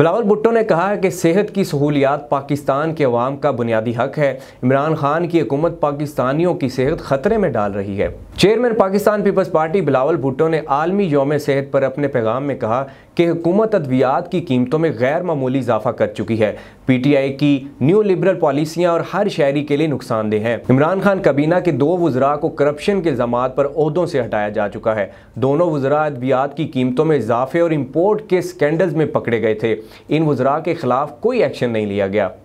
बिलावल भुट्टो ने कहा है कि सेहत की सहूलियात पाकिस्तान के अवाम का बुनियादी हक है इमरान खान की हुकूमत पाकिस्तानियों की सेहत खतरे में डाल रही है chairman Pakistan peoples party Bilawal Bhutto ने आलमी योम सेहत पर अपने पैगाम में कहा कि हुकूमत अद्वियात की कीमतों में गैर मामूली इजाफा कर चुकी है पी टी आई की न्यू लिबरल पॉलिसियाँ और हर शहरी के लिए नुकसानदेह हैं इमरान खान कबीना के दो वजरा को करप्शन के जमात पर अहदों से हटाया जा चुका है दोनों वजरा अद्वियात की कीमतों में इजाफे और इम्पोर्ट के स्कैंडल्स में पकड़े गए थे इन वजरा के खिलाफ कोई एक्शन नहीं लिया गया